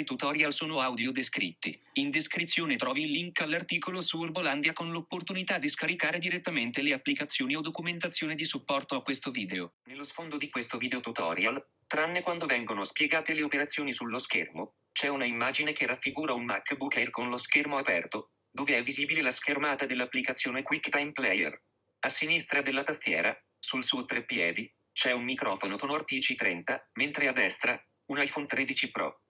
altri tutorial sono audio descritti. In descrizione trovi il link all'articolo su Urbolandia con l'opportunità di scaricare direttamente le applicazioni o documentazione di supporto a questo video. Nello sfondo di questo video tutorial, tranne quando vengono spiegate le operazioni sullo schermo, c'è una immagine che raffigura un MacBook Air con lo schermo aperto, dove è visibile la schermata dell'applicazione QuickTime Player. A sinistra della tastiera, sul suo tre piedi, c'è un microfono Tonor RTC30, mentre a destra, un iPhone 13 Pro.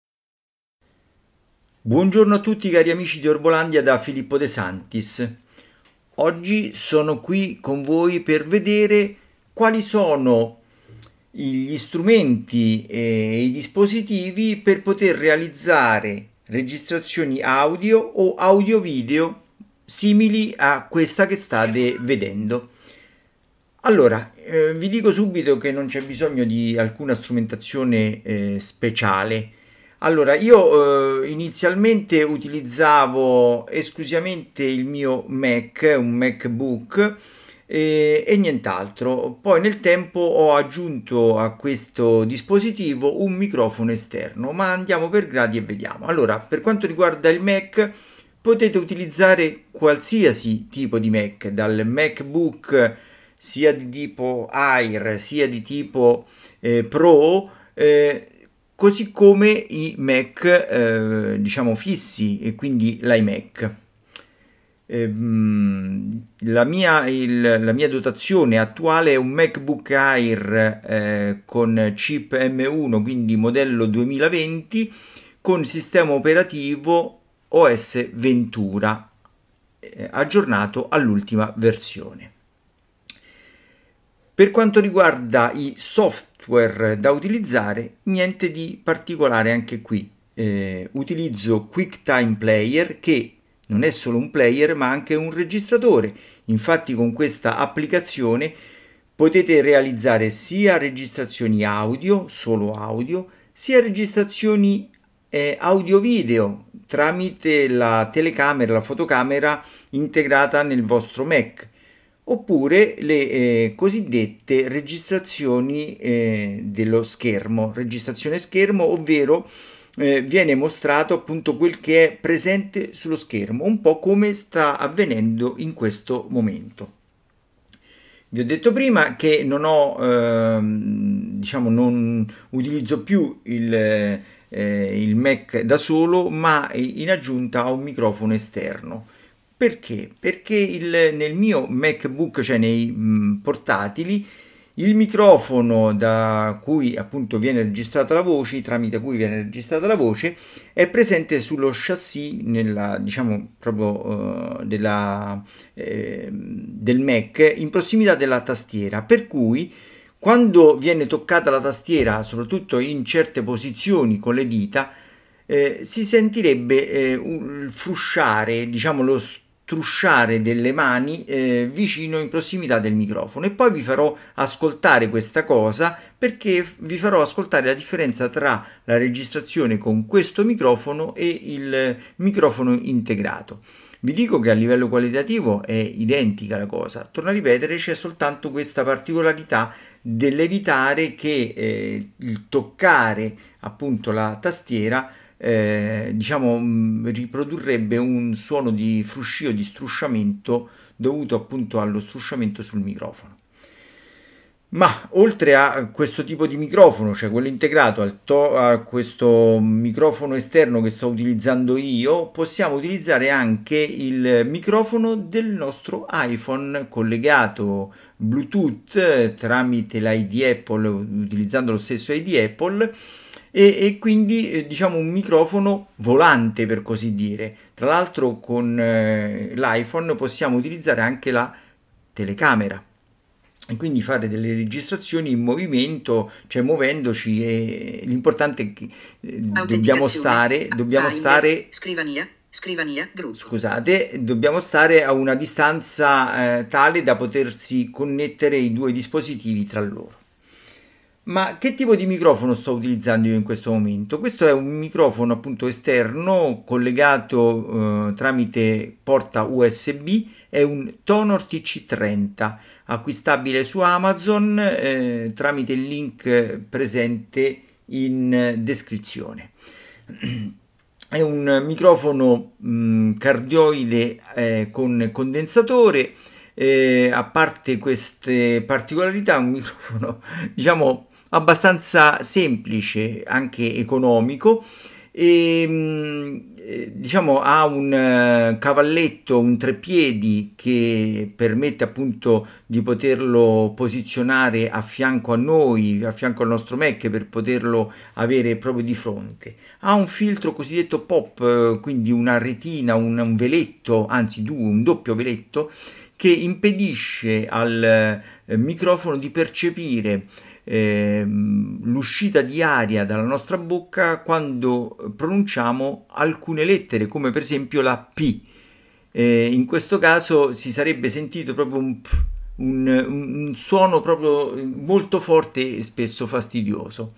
Buongiorno a tutti cari amici di Orbolandia da Filippo De Santis. Oggi sono qui con voi per vedere quali sono gli strumenti e i dispositivi per poter realizzare registrazioni audio o audio video simili a questa che state vedendo. Allora, eh, vi dico subito che non c'è bisogno di alcuna strumentazione eh, speciale allora, io eh, inizialmente utilizzavo esclusivamente il mio Mac, un MacBook e, e nient'altro. Poi nel tempo ho aggiunto a questo dispositivo un microfono esterno, ma andiamo per gradi e vediamo. Allora, per quanto riguarda il Mac, potete utilizzare qualsiasi tipo di Mac, dal MacBook sia di tipo Air sia di tipo eh, Pro. Eh, così come i Mac eh, diciamo fissi e quindi l'iMac. Ehm, la, mia, il, la mia, dotazione attuale è un MacBook Air eh, con chip M1 quindi modello 2020 con sistema operativo OS Ventura eh, aggiornato all'ultima versione. Per quanto riguarda i software software da utilizzare, niente di particolare anche qui. Eh, utilizzo QuickTime Player che non è solo un player ma anche un registratore. Infatti con questa applicazione potete realizzare sia registrazioni audio, solo audio, sia registrazioni eh, audio video tramite la telecamera, la fotocamera integrata nel vostro Mac oppure le eh, cosiddette registrazioni eh, dello schermo, registrazione schermo, ovvero eh, viene mostrato appunto quel che è presente sullo schermo, un po' come sta avvenendo in questo momento. Vi ho detto prima che non ho, ehm, diciamo, non utilizzo più il, eh, il Mac da solo, ma in aggiunta ho un microfono esterno perché? Perché il, nel mio MacBook, cioè nei mh, portatili, il microfono da cui appunto viene registrata la voce, tramite cui viene registrata la voce, è presente sullo chassis nella, diciamo, proprio, uh, della, eh, del Mac in prossimità della tastiera, per cui quando viene toccata la tastiera, soprattutto in certe posizioni con le dita, eh, si sentirebbe eh, un, il frusciare, diciamo lo strusciare delle mani eh, vicino in prossimità del microfono e poi vi farò ascoltare questa cosa perché vi farò ascoltare la differenza tra la registrazione con questo microfono e il microfono integrato. Vi dico che a livello qualitativo è identica la cosa, torno a ripetere c'è soltanto questa particolarità dell'evitare che eh, il toccare appunto la tastiera eh, diciamo, mm, riprodurrebbe un suono di fruscio, di strusciamento dovuto appunto allo strusciamento sul microfono. Ma oltre a questo tipo di microfono, cioè quello integrato al to- a questo microfono esterno che sto utilizzando io, possiamo utilizzare anche il microfono del nostro iPhone collegato Bluetooth eh, tramite l'ID Apple, utilizzando lo stesso ID Apple e, e quindi eh, diciamo un microfono volante per così dire. Tra l'altro con eh, l'iPhone possiamo utilizzare anche la telecamera e quindi fare delle registrazioni in movimento, cioè muovendoci e l'importante è che eh, dobbiamo stare, ah, dobbiamo stare scrivania scrivania gruppo. Scusate, dobbiamo stare a una distanza eh, tale da potersi connettere i due dispositivi tra loro. Ma che tipo di microfono sto utilizzando io in questo momento? Questo è un microfono appunto esterno collegato eh, tramite porta USB, è un Tonor TC30 acquistabile su Amazon eh, tramite il link presente in descrizione. È un microfono mh, mm, cardioide eh, con condensatore, eh, a parte queste particolarità, un microfono diciamo abbastanza semplice, anche economico, e ehm, eh, diciamo ha un eh, cavalletto, un trepiedi che permette appunto di poterlo posizionare a fianco a noi, a fianco al nostro Mac per poterlo avere proprio di fronte. Ha un filtro cosiddetto pop, eh, quindi una retina, un, un veletto, anzi due, un doppio veletto che impedisce al microfono di percepire Ehm, l'uscita di aria dalla nostra bocca quando eh, pronunciamo alcune lettere, come per esempio la P. Eh, in questo caso si sarebbe sentito proprio un, un, un suono proprio molto forte e spesso fastidioso.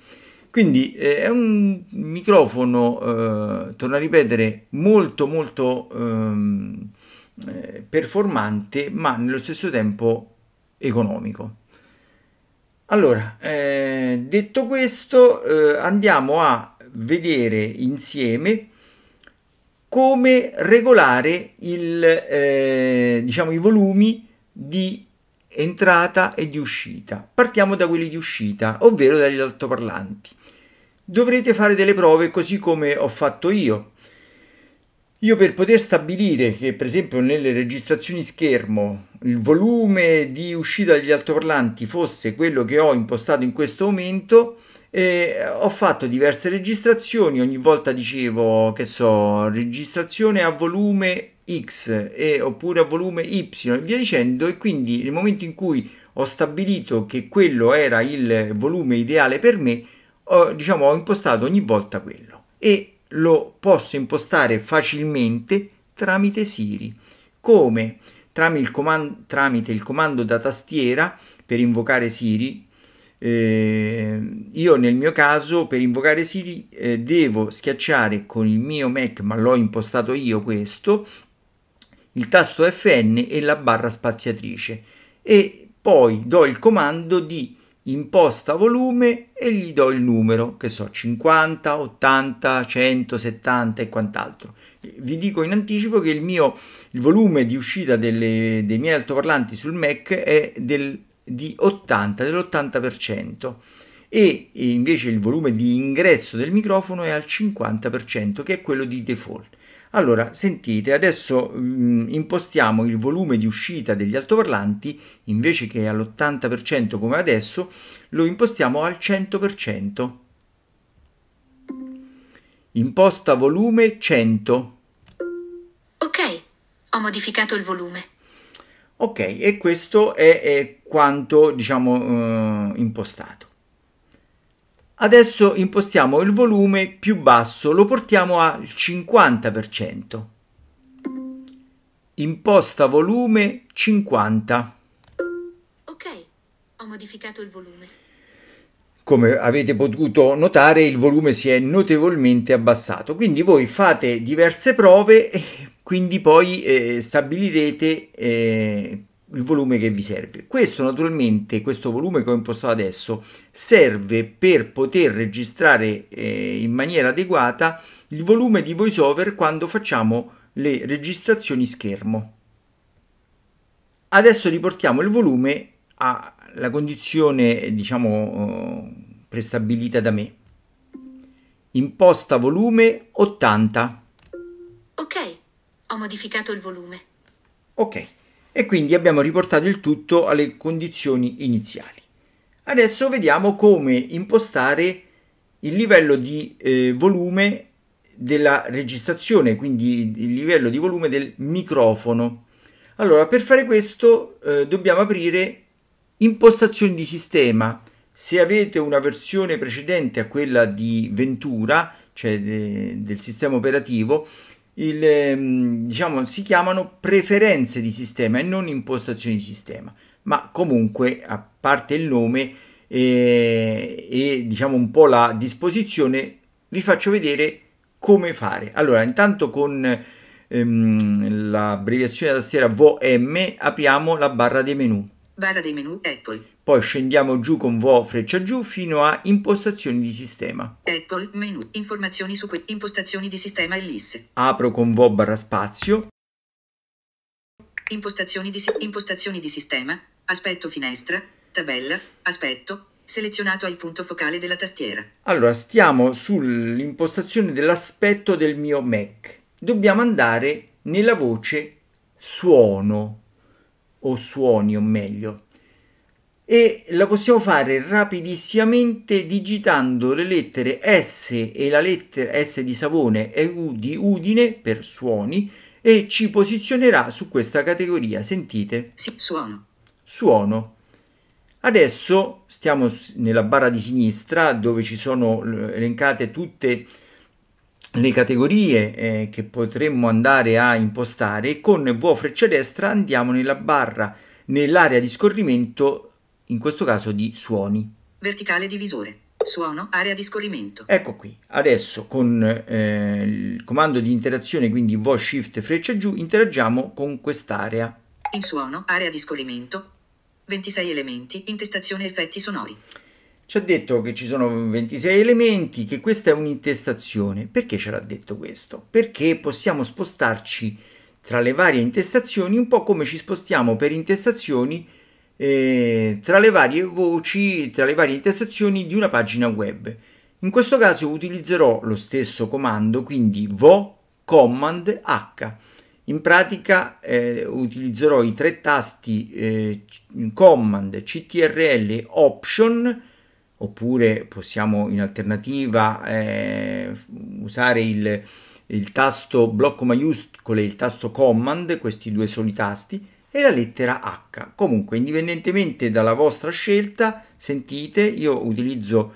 Quindi eh, è un microfono, eh, torno a ripetere, molto molto ehm, eh, performante ma nello stesso tempo economico. Allora, eh, detto questo, eh, andiamo a vedere insieme come regolare il, eh, diciamo, i volumi di entrata e di uscita. Partiamo da quelli di uscita, ovvero dagli altoparlanti. Dovrete fare delle prove così come ho fatto io. Io per poter stabilire che per esempio nelle registrazioni schermo il volume di uscita degli altoparlanti fosse quello che ho impostato in questo momento, eh, ho fatto diverse registrazioni, ogni volta dicevo che so, registrazione a volume X e, oppure a volume Y e via dicendo e quindi nel momento in cui ho stabilito che quello era il volume ideale per me, ho, diciamo, ho impostato ogni volta quello. E lo posso impostare facilmente tramite Siri. Come? Tramite il, comando, tramite il comando da tastiera per invocare Siri. Eh, io nel mio caso per invocare Siri eh, devo schiacciare con il mio Mac, ma l'ho impostato io questo, il tasto FN e la barra spaziatrice e poi do il comando di imposta volume e gli do il numero, che so, 50, 80, 170 e quant'altro. Vi dico in anticipo che il mio il volume di uscita delle, dei miei altoparlanti sul Mac è del, di 80, dell'80% e invece il volume di ingresso del microfono è al 50% che è quello di default. Allora, sentite, adesso mh, mm, impostiamo il volume di uscita degli altoparlanti, invece che all'80% come adesso, lo impostiamo al 100%. Imposta volume 100. Ok, ho modificato il volume. Ok, e questo è, è quanto, diciamo, eh, impostato. Adesso impostiamo il volume più basso, lo portiamo al 50%. Imposta volume 50. Ok, ho modificato il volume. Come avete potuto notare il volume si è notevolmente abbassato, quindi voi fate diverse prove e quindi poi eh, stabilirete eh, il volume che vi serve. Questo naturalmente, questo volume che ho impostato adesso, serve per poter registrare eh, in maniera adeguata il volume di VoiceOver quando facciamo le registrazioni schermo. Adesso riportiamo il volume alla condizione, diciamo, eh, prestabilita da me. Imposta volume 80. Ok, ho modificato il volume. Ok e quindi abbiamo riportato il tutto alle condizioni iniziali. Adesso vediamo come impostare il livello di eh, volume della registrazione, quindi il livello di volume del microfono. Allora, per fare questo eh, dobbiamo aprire impostazioni di sistema. Se avete una versione precedente a quella di Ventura, cioè de del sistema operativo, il, ehm, diciamo, si chiamano preferenze di sistema e non impostazioni di sistema, ma comunque a parte il nome e, eh, e diciamo un po' la disposizione, vi faccio vedere come fare. Allora, intanto con ehm, l'abbreviazione da tastiera VOM apriamo la barra dei menu barra dei menu Apple. Poi scendiamo giù con VO freccia giù fino a impostazioni di sistema. Apple, menu, informazioni su que- impostazioni di sistema e Apro con VO barra spazio. Impostazioni di, si- impostazioni di sistema, aspetto finestra, tabella, aspetto, selezionato al punto focale della tastiera. Allora, stiamo sull'impostazione dell'aspetto del mio Mac. Dobbiamo andare nella voce suono o suoni o meglio e la possiamo fare rapidissimamente digitando le lettere S e la lettera S di Savone e U di Udine per suoni e ci posizionerà su questa categoria. Sentite? Sì, suono. Suono. Adesso stiamo nella barra di sinistra dove ci sono elencate tutte le le categorie eh, che potremmo andare a impostare con V freccia destra andiamo nella barra nell'area di scorrimento in questo caso di suoni verticale divisore suono area di scorrimento ecco qui adesso con eh, il comando di interazione quindi V shift freccia giù interagiamo con quest'area in suono area di scorrimento 26 elementi intestazione effetti sonori ci ha detto che ci sono 26 elementi, che questa è un'intestazione. Perché ce l'ha detto questo? Perché possiamo spostarci tra le varie intestazioni un po' come ci spostiamo per intestazioni eh, tra le varie voci, tra le varie intestazioni di una pagina web. In questo caso utilizzerò lo stesso comando, quindi vo command h. In pratica eh, utilizzerò i tre tasti eh, command, ctrl, option oppure possiamo in alternativa eh, usare il, il tasto blocco maiuscolo e il tasto command, questi due soli tasti, e la lettera H. Comunque, indipendentemente dalla vostra scelta, sentite, io utilizzo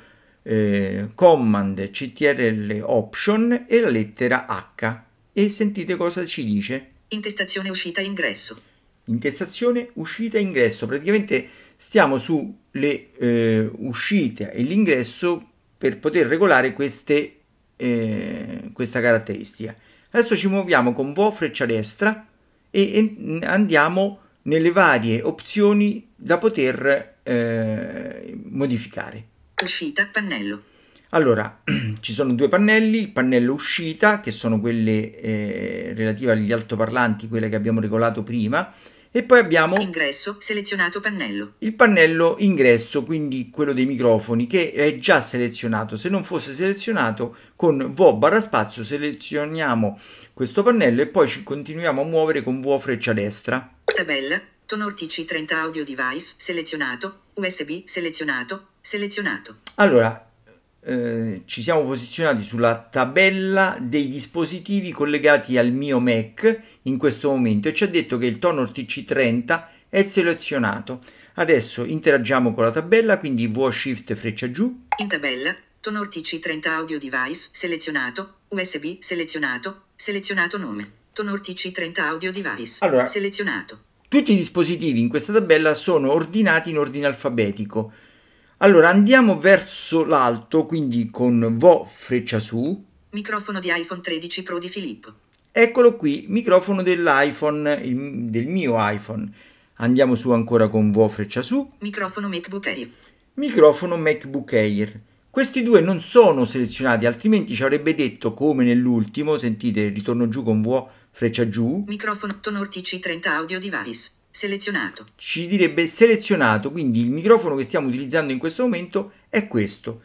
eh, command ctrl option e la lettera H. E sentite cosa ci dice. Intestazione uscita ingresso. Intestazione uscita ingresso. Praticamente stiamo sulle eh, uscite e l'ingresso per poter regolare queste, eh, questa caratteristica. Adesso ci muoviamo con V freccia destra e, e andiamo nelle varie opzioni da poter eh, modificare. Uscita, pannello. Allora, ci sono due pannelli, il pannello uscita, che sono quelle eh, relative agli altoparlanti, quelle che abbiamo regolato prima, e poi abbiamo ingresso, selezionato pannello. Il pannello ingresso, quindi quello dei microfoni, che è già selezionato. Se non fosse selezionato, con V barra spazio selezioniamo questo pannello e poi ci continuiamo a muovere con V freccia destra. Tabella, tono tc 30 audio device, selezionato, USB, selezionato, selezionato. Allora, eh, ci siamo posizionati sulla tabella dei dispositivi collegati al mio Mac in questo momento e ci ha detto che il Tonor TC30 è selezionato. Adesso interagiamo con la tabella, quindi V Shift freccia giù. In tabella, Tonor TC30 audio device selezionato, USB selezionato, selezionato nome, Tonor TC30 audio device allora, selezionato. Tutti i dispositivi in questa tabella sono ordinati in ordine alfabetico allora andiamo verso l'alto, quindi con VO freccia su. Microfono di iPhone 13 Pro di Filippo. Eccolo qui, microfono dell'iPhone, il, del mio iPhone. Andiamo su ancora con VO freccia su. Microfono MacBook Air. Microfono MacBook Air. Questi due non sono selezionati, altrimenti ci avrebbe detto come nell'ultimo, sentite, ritorno giù con VO freccia giù. Microfono Tonortc 30 Audio Device. Selezionato. Ci direbbe selezionato, quindi il microfono che stiamo utilizzando in questo momento è questo.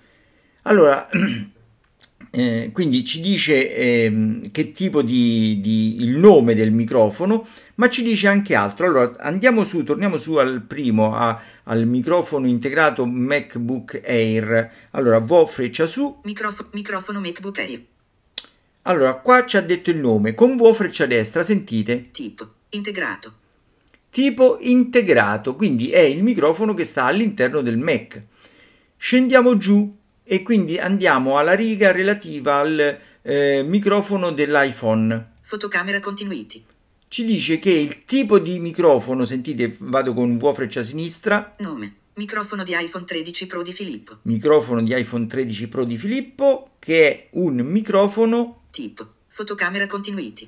Allora, eh, quindi ci dice eh, che tipo di, di, il nome del microfono, ma ci dice anche altro. Allora, andiamo su, torniamo su al primo, a, al microfono integrato MacBook Air. Allora, vo freccia su. Microfo microfono MacBook Air. Allora, qua ci ha detto il nome, con vo freccia destra, sentite. Tip, integrato tipo integrato, quindi è il microfono che sta all'interno del Mac. Scendiamo giù e quindi andiamo alla riga relativa al eh, microfono dell'iPhone. Fotocamera continuity. Ci dice che il tipo di microfono, sentite, vado con vuo freccia sinistra. Nome. Microfono di iPhone 13 Pro di Filippo. Microfono di iPhone 13 Pro di Filippo, che è un microfono. Tipo. Fotocamera continuity.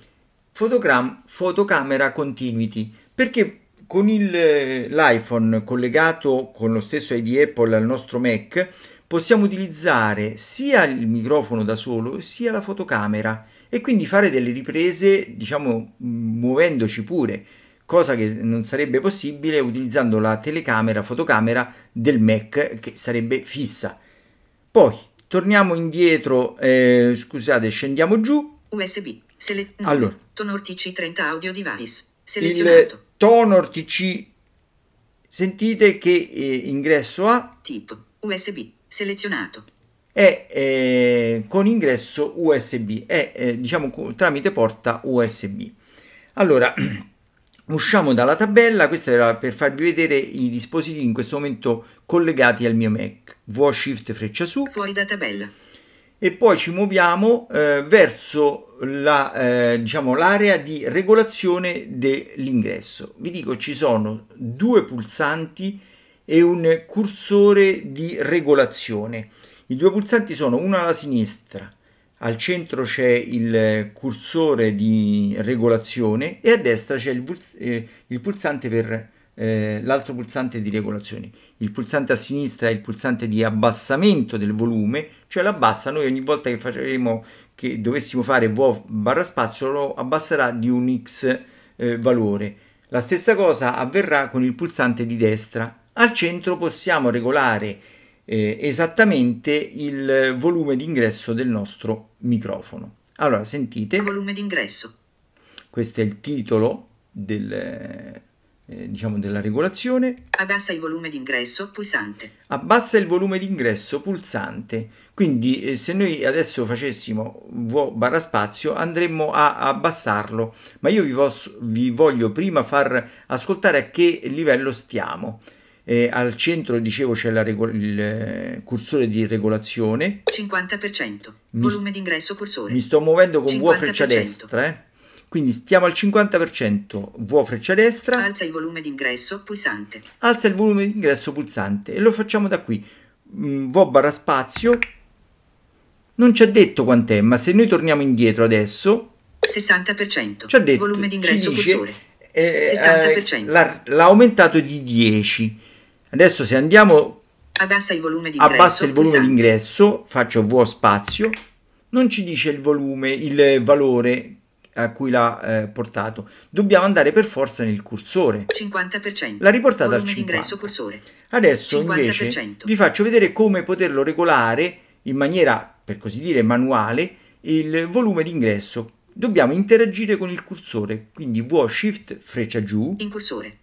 Photogram, fotocamera continuity perché con il, l'iPhone collegato con lo stesso ID Apple al nostro Mac possiamo utilizzare sia il microfono da solo sia la fotocamera e quindi fare delle riprese diciamo muovendoci pure cosa che non sarebbe possibile utilizzando la telecamera fotocamera del Mac che sarebbe fissa poi torniamo indietro eh, scusate scendiamo giù USB Select- allora, tono RTC 30 audio device. Selezionato. Il tono RTC sentite che eh, ingresso ha tip USB selezionato è eh, con ingresso USB è eh, diciamo tramite porta USB allora usciamo dalla tabella questo era per farvi vedere i dispositivi in questo momento collegati al mio Mac Vuoi Shift freccia su fuori da tabella e poi ci muoviamo eh, verso l'area la, eh, diciamo, di regolazione dell'ingresso. Vi dico ci sono due pulsanti e un cursore di regolazione. I due pulsanti sono uno alla sinistra, al centro c'è il cursore di regolazione e a destra c'è il, eh, il pulsante per eh, l'altro pulsante di regolazione. Il pulsante a sinistra è il pulsante di abbassamento del volume, cioè l'abbassa, noi ogni volta che, faremo, che dovessimo fare VO barra spazio lo abbasserà di un X eh, valore. La stessa cosa avverrà con il pulsante di destra. Al centro possiamo regolare eh, esattamente il volume d'ingresso del nostro microfono. Allora, sentite. Volume d'ingresso. Questo è il titolo del eh, diciamo della regolazione. Abbassa il volume d'ingresso pulsante. Abbassa il volume d'ingresso pulsante. Quindi eh, se noi adesso facessimo vo barra spazio andremmo a abbassarlo, ma io vi, vi voglio prima far ascoltare a che livello stiamo. Eh, al centro, dicevo, c'è il eh, cursore di regolazione. 50%. Mi, volume d'ingresso cursore. Mi sto muovendo con V freccia destra. Eh. Quindi stiamo al 50%, vuo freccia destra. Alza il volume d'ingresso, pulsante. Alza il volume d'ingresso, pulsante. E lo facciamo da qui. Mm, Vo barra spazio. Non ci ha detto quant'è, ma se noi torniamo indietro adesso... 60%. Ci ha detto... Volume d'ingresso, dice, Eh, 60%. Eh, l'ha, l'ha aumentato di 10. Adesso se andiamo Abbassa il volume d'ingresso. Abbassa il volume d'ingresso, faccio vuo spazio. Non ci dice il volume, il valore a cui l'ha eh, portato. Dobbiamo andare per forza nel cursore. 50%. L'ha riportata al 50%. Adesso 50%. invece vi faccio vedere come poterlo regolare in maniera, per così dire, manuale, il volume d'ingresso. Dobbiamo interagire con il cursore, quindi vuoi shift freccia giù. In cursore.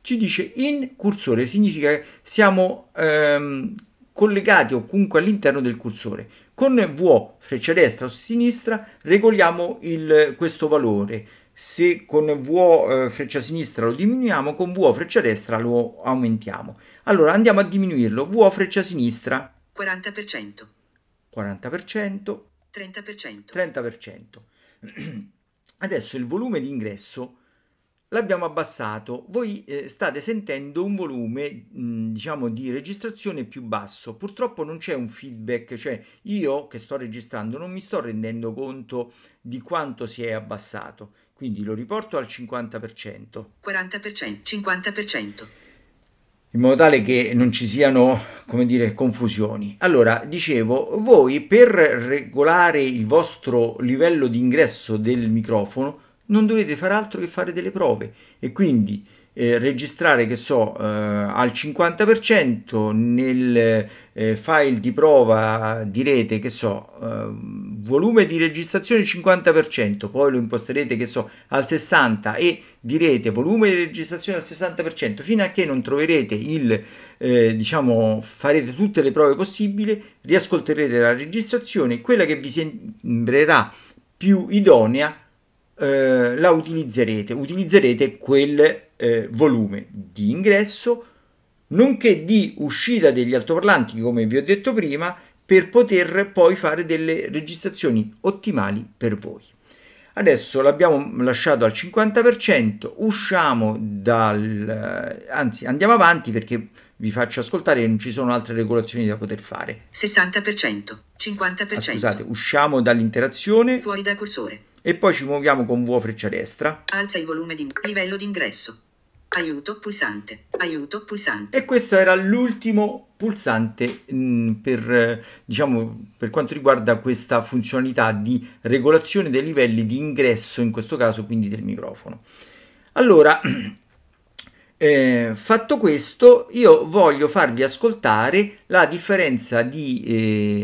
Ci dice in cursore, significa che siamo ehm, collegati o comunque all'interno del cursore. Con V, freccia destra o sinistra, regoliamo il, questo valore. Se con V eh, freccia sinistra lo diminuiamo, con V freccia destra lo aumentiamo. Allora andiamo a diminuirlo. V freccia sinistra. 40%. 40%. 30%. 30%. Adesso il volume di ingresso l'abbiamo abbassato. Voi eh, state sentendo un volume, mh, diciamo, di registrazione più basso. Purtroppo non c'è un feedback, cioè io che sto registrando non mi sto rendendo conto di quanto si è abbassato. Quindi lo riporto al 50%. 40%, 50% in modo tale che non ci siano, come dire, confusioni. Allora, dicevo, voi per regolare il vostro livello di ingresso del microfono non dovete fare altro che fare delle prove e quindi eh, registrare che so eh, al 50% nel eh, file di prova direte che so eh, volume di registrazione 50% poi lo imposterete che so al 60 e direte volume di registrazione al 60% fino a che non troverete il eh, diciamo farete tutte le prove possibili riascolterete la registrazione quella che vi sembrerà più idonea eh, la utilizzerete, utilizzerete quel eh, volume di ingresso nonché di uscita degli altoparlanti, come vi ho detto prima, per poter poi fare delle registrazioni ottimali per voi. Adesso l'abbiamo lasciato al 50%, usciamo dal... Eh, anzi andiamo avanti perché vi faccio ascoltare che non ci sono altre regolazioni da poter fare. 60%, 50%. Ah, scusate, usciamo dall'interazione. Fuori dal cursore e poi ci muoviamo con V freccia destra. Alza il volume di livello d'ingresso. Aiuto pulsante. Aiuto pulsante. E questo era l'ultimo pulsante mm, per, diciamo, per quanto riguarda questa funzionalità di regolazione dei livelli di ingresso, in questo caso quindi del microfono. Allora, eh, fatto questo, io voglio farvi ascoltare la differenza di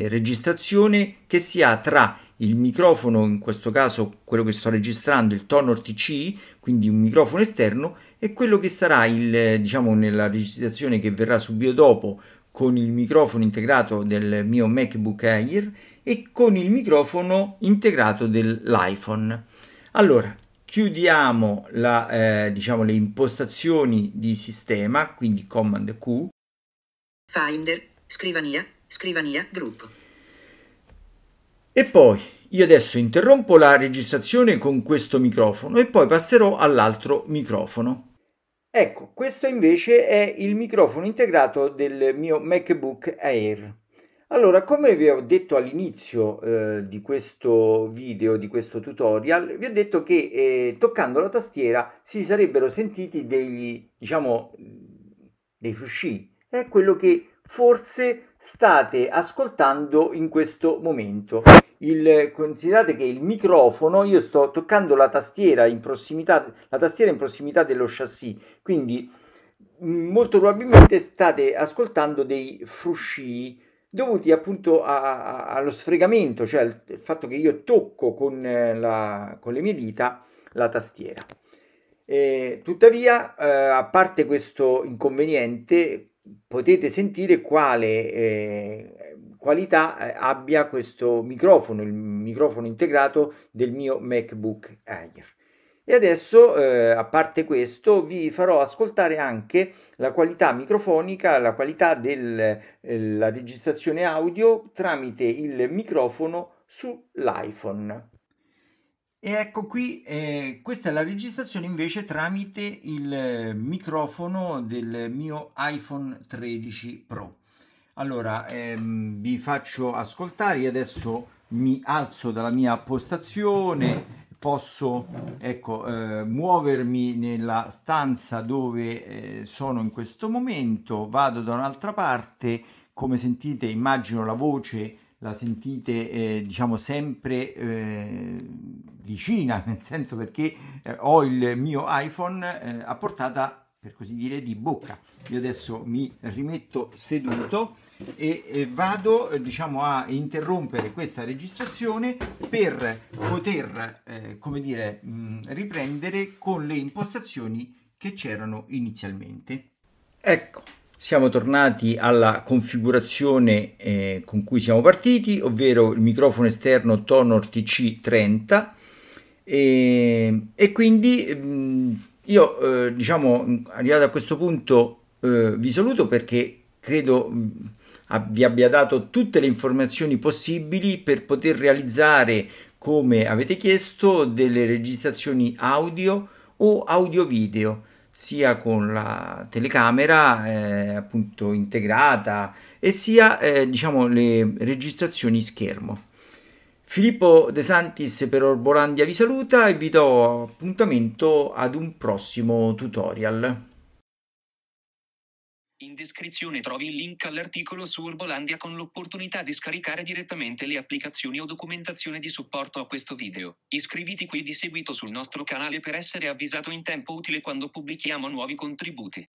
eh, registrazione che si ha tra il microfono, in questo caso quello che sto registrando, il Tonor TC, quindi un microfono esterno, e quello che sarà il, diciamo, nella registrazione che verrà subito dopo con il microfono integrato del mio MacBook Air e con il microfono integrato dell'iPhone. Allora, chiudiamo la, eh, diciamo, le impostazioni di sistema, quindi Command Q. Finder, scrivania, scrivania, gruppo. E poi io adesso interrompo la registrazione con questo microfono e poi passerò all'altro microfono. Ecco, questo invece è il microfono integrato del mio MacBook Air. Allora, come vi ho detto all'inizio eh, di questo video, di questo tutorial, vi ho detto che eh, toccando la tastiera si sarebbero sentiti dei, diciamo, dei fusci. È quello che forse state ascoltando in questo momento. Il, considerate che il microfono, io sto toccando la tastiera in prossimità, la tastiera in prossimità dello chassis, quindi mm, molto probabilmente state ascoltando dei frusci dovuti appunto a, a, allo sfregamento, cioè al fatto che io tocco con, eh, la, con le mie dita la tastiera. E, tuttavia, eh, a parte questo inconveniente, potete sentire quale eh, qualità eh, abbia questo microfono, il microfono integrato del mio MacBook Air. E adesso, eh, a parte questo, vi farò ascoltare anche la qualità microfonica, la qualità della eh, registrazione audio tramite il microfono sull'iPhone. E ecco qui, eh, questa è la registrazione invece tramite il eh, microfono del mio iPhone 13 Pro. Allora, ehm, vi faccio ascoltare, adesso mi alzo dalla mia postazione, posso ecco, eh, muovermi nella stanza dove eh, sono in questo momento, vado da un'altra parte, come sentite immagino la voce la sentite eh, diciamo sempre eh, vicina, nel senso perché eh, ho il mio iPhone eh, a portata per così dire di bocca. Io adesso mi rimetto seduto e, e vado eh, diciamo a interrompere questa registrazione per poter eh, come dire mh, riprendere con le impostazioni che c'erano inizialmente. Ecco, siamo tornati alla configurazione eh, con cui siamo partiti, ovvero il microfono esterno Tonor TC30 e, e quindi mh, mm, io eh, diciamo arrivato a questo punto eh, vi saluto perché credo mm, vi abbia dato tutte le informazioni possibili per poter realizzare come avete chiesto delle registrazioni audio o audio video sia con la telecamera eh, appunto integrata e sia eh, diciamo le registrazioni schermo. Filippo De Santis per Orbolandia vi saluta e vi do appuntamento ad un prossimo tutorial. In descrizione trovi il link all'articolo su Urbolandia con l'opportunità di scaricare direttamente le applicazioni o documentazione di supporto a questo video. Iscriviti qui di seguito sul nostro canale per essere avvisato in tempo utile quando pubblichiamo nuovi contributi.